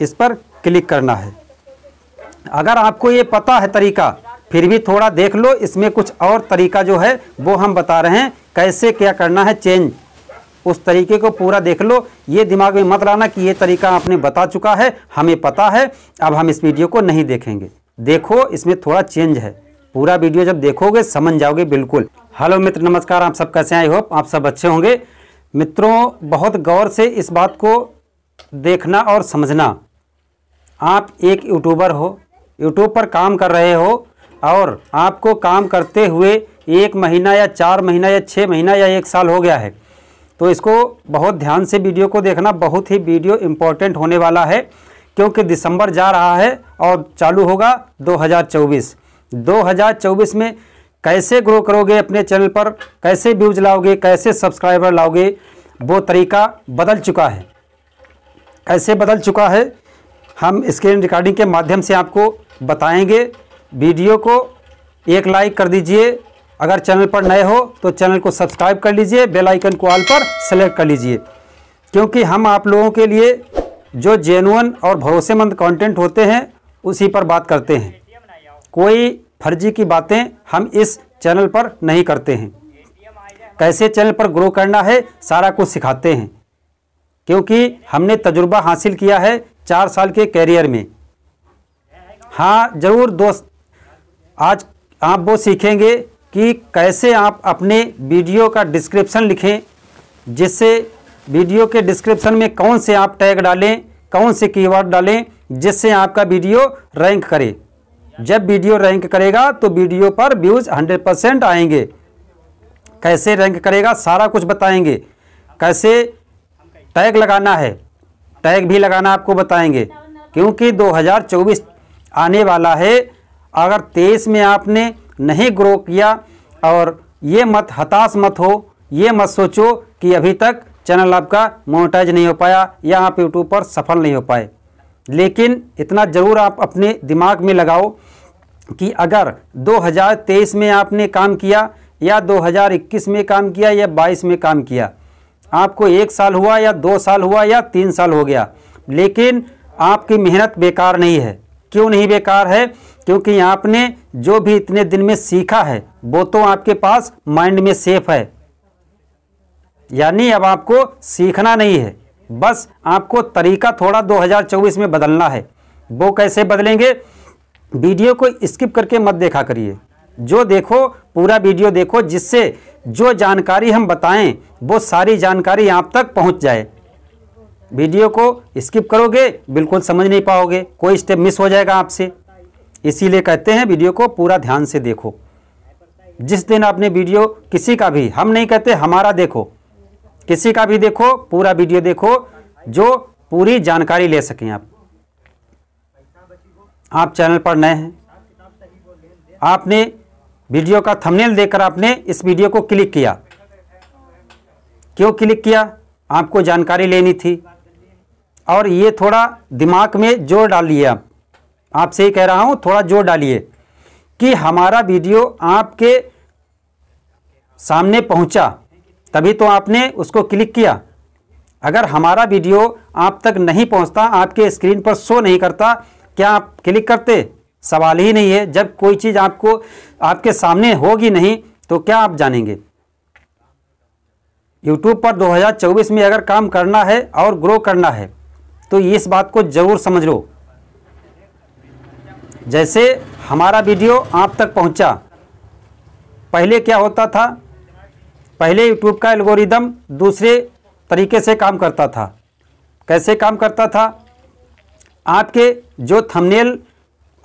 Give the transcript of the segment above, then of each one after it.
इस पर क्लिक करना है अगर आपको ये पता है तरीका फिर भी थोड़ा देख लो इसमें कुछ और तरीका जो है वो हम बता रहे हैं कैसे क्या करना है चेंज उस तरीके को पूरा देख लो ये दिमाग में मत लाना कि ये तरीका आपने बता चुका है हमें पता है अब हम इस वीडियो को नहीं देखेंगे देखो इसमें थोड़ा चेंज है पूरा वीडियो जब देखोगे समझ जाओगे बिल्कुल हेलो मित्र नमस्कार आप सब कैसे आई होप आप सब अच्छे होंगे मित्रों बहुत गौर से इस बात को देखना और समझना आप एक यूट्यूबर हो यूट्यूब पर काम कर रहे हो और आपको काम करते हुए एक महीना या चार महीना या छः महीना या एक साल हो गया है तो इसको बहुत ध्यान से वीडियो को देखना बहुत ही वीडियो इम्पोर्टेंट होने वाला है क्योंकि दिसंबर जा रहा है और चालू होगा 2024 2024 में कैसे ग्रो करोगे अपने चैनल पर कैसे व्यूज लाओगे कैसे सब्सक्राइबर लाओगे वो तरीका बदल चुका है कैसे बदल चुका है हम स्क्रीन रिकॉर्डिंग के माध्यम से आपको बताएंगे वीडियो को एक लाइक कर दीजिए अगर चैनल पर नए हो तो चैनल को सब्सक्राइब कर लीजिए बेल आइकन को ऑल पर सेलेक्ट कर लीजिए क्योंकि हम आप लोगों के लिए जो जेनुअन और भरोसेमंद कंटेंट होते हैं उसी पर बात करते हैं कोई फर्जी की बातें हम इस चैनल पर नहीं करते हैं कैसे चैनल पर ग्रो करना है सारा कुछ सिखाते हैं क्योंकि हमने तजुर्बा हासिल किया है चार साल के कैरियर में हाँ ज़रूर दोस्त आज आप वो सीखेंगे कि कैसे आप अपने वीडियो का डिस्क्रिप्शन लिखें जिससे वीडियो के डिस्क्रिप्शन में कौन से आप टैग डालें कौन से कीवर्ड डालें जिससे आपका वीडियो रैंक करे जब वीडियो रैंक करेगा तो वीडियो पर व्यूज़ 100 परसेंट आएंगे कैसे रैंक करेगा सारा कुछ बताएंगे कैसे टैग लगाना है टैग भी लगाना आपको बताएंगे क्योंकि 2024 आने वाला है अगर तेईस में आपने नहीं ग्रो किया और ये मत हताश मत हो ये मत सोचो कि अभी तक चैनल आपका मोनेटाइज नहीं हो पाया या आप यूट्यूब पर सफल नहीं हो पाए लेकिन इतना ज़रूर आप अपने दिमाग में लगाओ कि अगर 2023 में आपने काम किया या 2021 में काम किया या 22 में काम किया आपको एक साल हुआ या दो साल हुआ या तीन साल हो गया लेकिन आपकी मेहनत बेकार नहीं है क्यों नहीं बेकार है क्योंकि आपने जो भी इतने दिन में सीखा है वो तो आपके पास माइंड में सेफ है यानी अब आपको सीखना नहीं है बस आपको तरीका थोड़ा 2024 में बदलना है वो कैसे बदलेंगे वीडियो को स्किप करके मत देखा करिए जो देखो पूरा वीडियो देखो जिससे जो जानकारी हम बताएं वो सारी जानकारी आप तक पहुंच जाए वीडियो को स्किप करोगे बिल्कुल समझ नहीं पाओगे कोई स्टेप मिस हो जाएगा आपसे इसीलिए कहते हैं वीडियो को पूरा ध्यान से देखो जिस दिन आपने वीडियो किसी का भी हम नहीं कहते हमारा देखो किसी का भी देखो पूरा वीडियो देखो जो पूरी जानकारी ले सकें आप आप चैनल पर नए हैं आपने वीडियो का थंबनेल देकर आपने इस वीडियो को क्लिक किया क्यों क्लिक किया आपको जानकारी लेनी थी और ये थोड़ा दिमाग में जोर डालिए आप आपसे ही कह रहा हूँ थोड़ा जोर डालिए कि हमारा वीडियो आपके सामने पहुँचा तभी तो आपने उसको क्लिक किया अगर हमारा वीडियो आप तक नहीं पहुँचता आपके स्क्रीन पर शो नहीं करता क्या आप क्लिक करते सवाल ही नहीं है जब कोई चीज़ आपको आपके सामने होगी नहीं तो क्या आप जानेंगे यूट्यूब पर 2024 में अगर काम करना है और ग्रो करना है तो इस बात को ज़रूर समझ लो जैसे हमारा वीडियो आप तक पहुंचा पहले क्या होता था पहले यूट्यूब का एल्गोरिदम दूसरे तरीके से काम करता था कैसे काम करता था आपके जो थंबनेल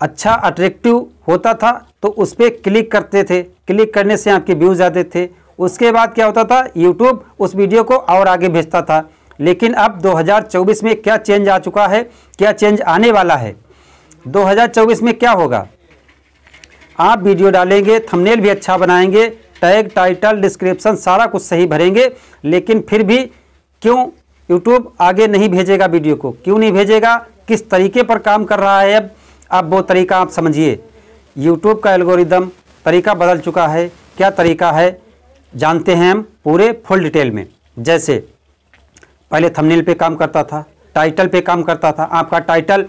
अच्छा अट्रैक्टिव होता था तो उस पर क्लिक करते थे क्लिक करने से आपके व्यूज़ आते थे उसके बाद क्या होता था यूट्यूब उस वीडियो को और आगे भेजता था लेकिन अब 2024 में क्या चेंज आ चुका है क्या चेंज आने वाला है 2024 में क्या होगा आप वीडियो डालेंगे थंबनेल भी अच्छा बनाएंगे टैग टाइटल डिस्क्रिप्शन सारा कुछ सही भरेंगे लेकिन फिर भी क्यों यूट्यूब आगे नहीं भेजेगा वीडियो को क्यों नहीं भेजेगा किस तरीके पर काम कर रहा है अब अब वो तरीका आप समझिए यूट्यूब का एल्गोरिदम तरीका बदल चुका है क्या तरीका है जानते हैं हम पूरे फुल डिटेल में जैसे पहले थंबनेल पे काम करता था टाइटल पे काम करता था आपका टाइटल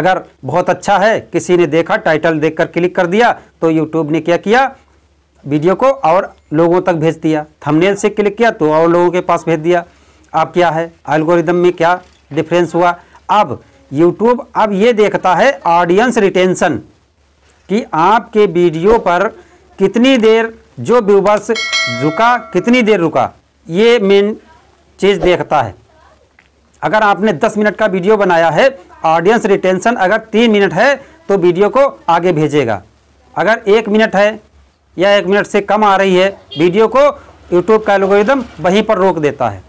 अगर बहुत अच्छा है किसी ने देखा टाइटल देखकर क्लिक कर दिया तो यूट्यूब ने क्या किया वीडियो को और लोगों तक भेज दिया थंबनेल से क्लिक किया तो और लोगों के पास भेज दिया अब क्या है एल्गोरिदम में क्या डिफरेंस हुआ अब यूट्यूब अब ये देखता है ऑडियंस रिटेंशन कि आपके वीडियो पर कितनी देर जो व्यूवर्स रुका कितनी देर रुका ये मेन चीज़ देखता है अगर आपने 10 मिनट का वीडियो बनाया है ऑडियंस रिटेंशन अगर तीन मिनट है तो वीडियो को आगे भेजेगा अगर एक मिनट है या एक मिनट से कम आ रही है वीडियो को यूट्यूब का एल्गोरिदम वहीं पर रोक देता है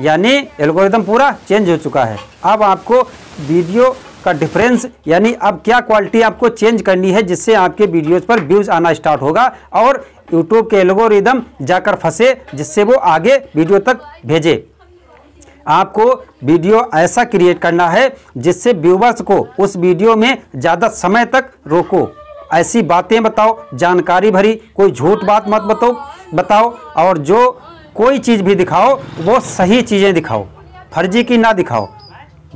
यानी एल्गोरिदम पूरा चेंज हो चुका है अब आपको वीडियो का डिफरेंस यानी अब क्या क्वालिटी आपको चेंज करनी है जिससे आपके वीडियोस पर व्यूज़ आना स्टार्ट होगा और यूट्यूब के एल्गोरिदम जाकर फंसे जिससे वो आगे वीडियो तक भेजे आपको वीडियो ऐसा क्रिएट करना है जिससे व्यूवर्स को उस वीडियो में ज़्यादा समय तक रोको ऐसी बातें बताओ जानकारी भरी कोई झूठ बात मत बताओ बताओ और जो कोई चीज़ भी दिखाओ वो सही चीज़ें दिखाओ फर्जी की ना दिखाओ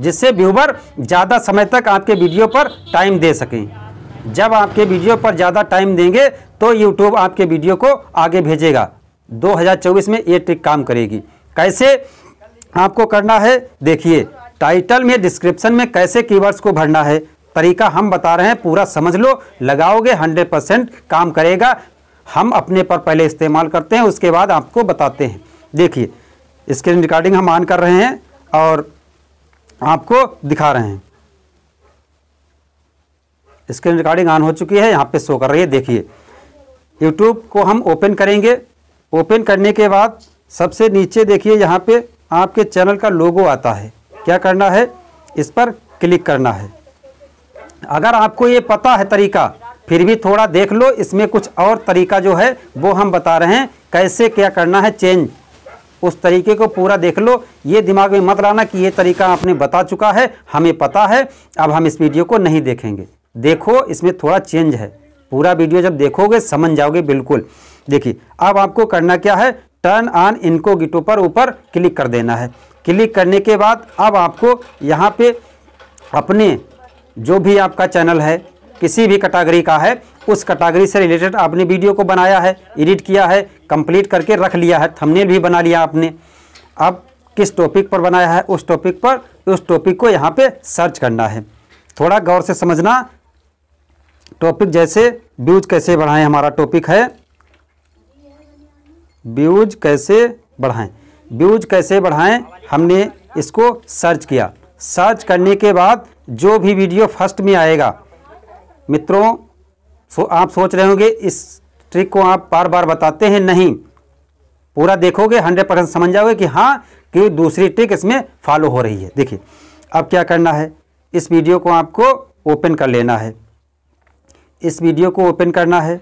जिससे व्यूवर ज़्यादा समय तक आपके वीडियो पर टाइम दे सकें जब आपके वीडियो पर ज़्यादा टाइम देंगे तो यूट्यूब आपके वीडियो को आगे भेजेगा 2024 में ये ट्रिक काम करेगी कैसे आपको करना है देखिए टाइटल में डिस्क्रिप्शन में कैसे कीवर्ड्स को भरना है तरीका हम बता रहे हैं पूरा समझ लो लगाओगे 100 परसेंट काम करेगा हम अपने पर पहले इस्तेमाल करते हैं उसके बाद आपको बताते हैं देखिए स्क्रीन रिकॉर्डिंग हम ऑन कर रहे हैं और आपको दिखा रहे हैं स्क्रीन रिकॉर्डिंग ऑन हो चुकी है यहाँ पे शो कर रही है देखिए यूट्यूब को हम ओपन करेंगे ओपन करने के बाद सबसे नीचे देखिए यहाँ पे आपके चैनल का लोगो आता है क्या करना है इस पर क्लिक करना है अगर आपको ये पता है तरीका फिर भी थोड़ा देख लो इसमें कुछ और तरीका जो है वो हम बता रहे हैं कैसे क्या करना है चेंज उस तरीके को पूरा देख लो ये दिमाग में मत लाना कि ये तरीका आपने बता चुका है हमें पता है अब हम इस वीडियो को नहीं देखेंगे देखो इसमें थोड़ा चेंज है पूरा वीडियो जब देखोगे समझ जाओगे बिल्कुल देखिए अब आपको करना क्या है टर्न ऑन इनको गिटो पर ऊपर क्लिक कर देना है क्लिक करने के बाद अब आपको यहाँ पे अपने जो भी आपका चैनल है किसी भी कैटागरी का है उस कैटागरी से रिलेटेड आपने वीडियो को बनाया है एडिट किया है कंप्लीट करके रख लिया है थंबनेल भी बना लिया आपने अब किस टॉपिक पर बनाया है उस टॉपिक पर उस टॉपिक को यहाँ पे सर्च करना है थोड़ा गौर से समझना टॉपिक जैसे व्यूज कैसे बढ़ाएं हमारा टॉपिक है व्यूज कैसे बढ़ाएं व्यूज कैसे बढ़ाएं हमने इसको सर्च किया सर्च करने के बाद जो भी वीडियो फर्स्ट में आएगा मित्रों सो आप सोच रहे होंगे इस ट्रिक को आप बार बार बताते हैं नहीं पूरा देखोगे हंड्रेड परसेंट समझ जाओगे कि हाँ कि दूसरी ट्रिक इसमें फॉलो हो रही है देखिए अब क्या करना है इस वीडियो को आपको ओपन कर लेना है इस वीडियो को ओपन करना है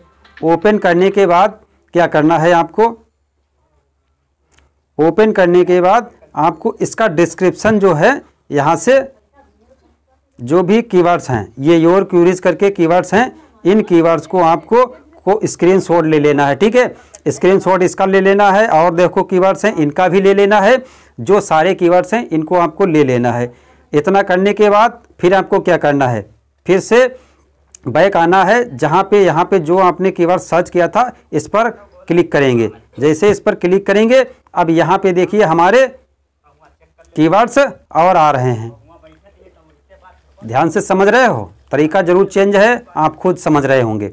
ओपन करने के बाद क्या करना है आपको ओपन करने के बाद आपको इसका डिस्क्रिप्शन जो है यहाँ से जो भी कीवर्ड्स हैं ये योर क्यूरीज करके कीवर्ड्स हैं इन कीवर्ड्स को आपको को स्क्रीनशॉट ले लेना है ठीक है स्क्रीनशॉट इसका ले लेना है और देखो कीवर्ड्स हैं इनका भी ले लेना है जो सारे कीवर्ड्स हैं इनको आपको ले लेना है इतना करने के बाद फिर आपको क्या करना है फिर से बैक आना है जहाँ पे यहाँ पे जो आपने कीवर्ड सर्च किया था इस पर क्लिक करेंगे जैसे इस पर क्लिक करेंगे अब यहाँ पे देखिए हमारे कीवर्ड्स और आ रहे हैं ध्यान से समझ रहे हो तरीका जरूर चेंज है आप खुद समझ रहे होंगे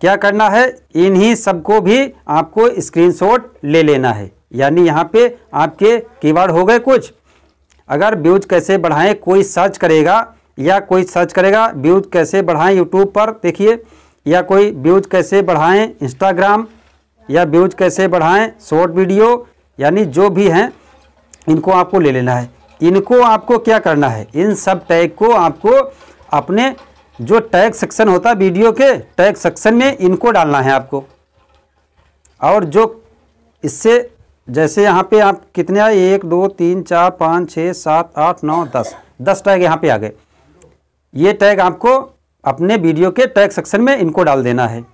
क्या करना है इन्हीं सबको भी आपको स्क्रीनशॉट ले लेना है यानी यहाँ पे आपके कीवर्ड हो गए कुछ अगर व्यूज कैसे बढ़ाएं कोई सर्च करेगा या कोई सर्च करेगा व्यूज कैसे बढ़ाएं यूट्यूब पर देखिए या कोई व्यूज कैसे बढ़ाएं इंस्टाग्राम या व्यूज कैसे बढ़ाएं शॉर्ट वीडियो यानी जो भी हैं इनको आपको ले लेना है इनको आपको क्या करना है इन सब टैग को आपको अपने जो टैग सेक्शन होता है वीडियो के टैग सेक्शन में इनको डालना है आपको और जो इससे जैसे यहाँ पे आप कितने आए एक दो तीन चार पाँच छः सात आठ नौ दस दस टैग यहाँ पे आ गए ये टैग आपको अपने वीडियो के टैग सेक्शन में इनको डाल देना है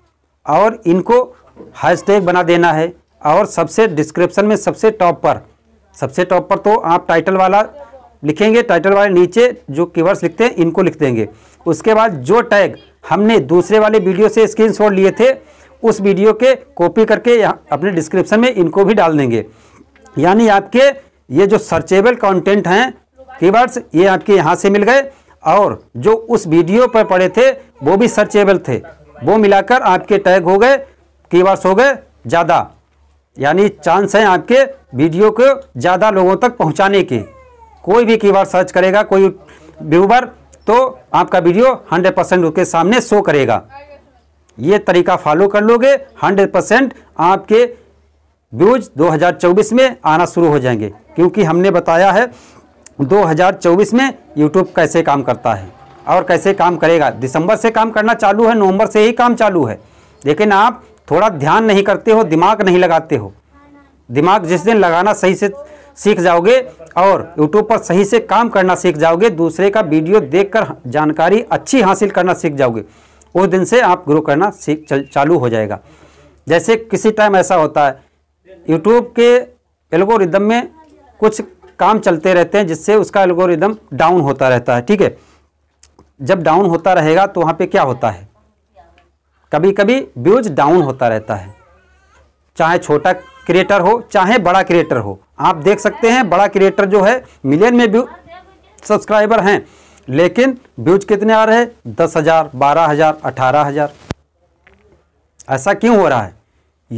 और इनको टैग बना देना है और सबसे डिस्क्रिप्शन में सबसे टॉप पर सबसे टॉप पर तो आप टाइटल वाला लिखेंगे टाइटल वाले नीचे जो कीवर्ड्स लिखते हैं इनको लिख देंगे उसके बाद जो टैग हमने दूसरे वाले वीडियो से स्क्रीनशॉट लिए थे उस वीडियो के कॉपी करके अपने डिस्क्रिप्शन में इनको भी डाल देंगे यानी आपके ये जो सर्चेबल कंटेंट हैं कीवर्ड्स ये आपके यहाँ से मिल गए और जो उस वीडियो पर पड़े थे वो भी सर्चेबल थे वो मिलाकर आपके टैग हो गए कीवर्ड्स हो गए ज़्यादा यानी चांस हैं आपके वीडियो को ज़्यादा लोगों तक पहुंचाने के कोई भी की सर्च करेगा कोई व्यूबर तो आपका वीडियो 100 परसेंट उसके सामने शो करेगा ये तरीका फॉलो कर लोगे 100 परसेंट आपके व्यूज 2024 में आना शुरू हो जाएंगे क्योंकि हमने बताया है 2024 में यूट्यूब कैसे काम करता है और कैसे काम करेगा दिसंबर से काम करना चालू है नवंबर से ही काम चालू है लेकिन आप थोड़ा ध्यान नहीं करते हो दिमाग नहीं लगाते हो दिमाग जिस दिन लगाना सही से सीख जाओगे और यूट्यूब पर सही से काम करना सीख जाओगे दूसरे का वीडियो देखकर जानकारी अच्छी हासिल करना सीख जाओगे उस दिन से आप ग्रो करना सीख चल, चालू हो जाएगा जैसे किसी टाइम ऐसा होता है यूट्यूब के एल्गोरिदम में कुछ काम चलते रहते हैं जिससे उसका एल्गोरिदम डाउन होता रहता है ठीक है जब डाउन होता रहेगा तो वहाँ पे क्या होता है कभी कभी व्यूज डाउन होता रहता है चाहे छोटा क्रिएटर हो चाहे बड़ा क्रिएटर हो आप देख सकते हैं बड़ा क्रिएटर जो है मिलियन में व्यू सब्सक्राइबर हैं लेकिन व्यूज कितने आ रहे हैं दस हज़ार बारह हज़ार अठारह हज़ार ऐसा क्यों हो रहा है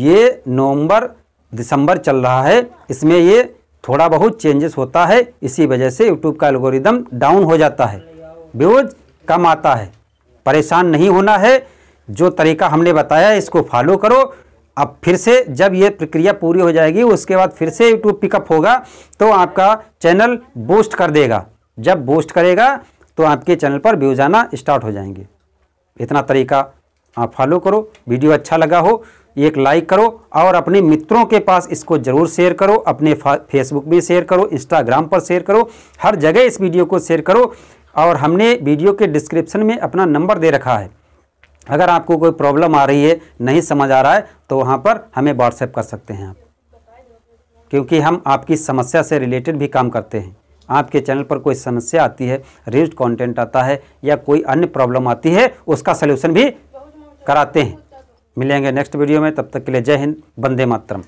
ये नवंबर दिसंबर चल रहा है इसमें ये थोड़ा बहुत चेंजेस होता है इसी वजह से यूट्यूब का एल्गोरिदम डाउन हो जाता है व्यूज कम आता है परेशान नहीं होना है जो तरीका हमने बताया इसको फॉलो करो अब फिर से जब ये प्रक्रिया पूरी हो जाएगी उसके बाद फिर से यूट्यूब पिकअप होगा तो आपका चैनल बूस्ट कर देगा जब बूस्ट करेगा तो आपके चैनल पर व्यूज आना स्टार्ट हो जाएंगे इतना तरीका आप फॉलो करो वीडियो अच्छा लगा हो एक लाइक करो और अपने मित्रों के पास इसको ज़रूर शेयर करो अपने फेसबुक में शेयर करो इंस्टाग्राम पर शेयर करो हर जगह इस वीडियो को शेयर करो और हमने वीडियो के डिस्क्रिप्शन में अपना नंबर दे रखा है अगर आपको कोई प्रॉब्लम आ रही है नहीं समझ आ रहा है तो वहाँ पर हमें व्हाट्सएप कर सकते हैं आप क्योंकि हम आपकी समस्या से रिलेटेड भी काम करते हैं आपके चैनल पर कोई समस्या आती है रिच कंटेंट आता है या कोई अन्य प्रॉब्लम आती है उसका सलूशन भी कराते हैं मिलेंगे नेक्स्ट वीडियो में तब तक के लिए जय हिंद बंदे मातरम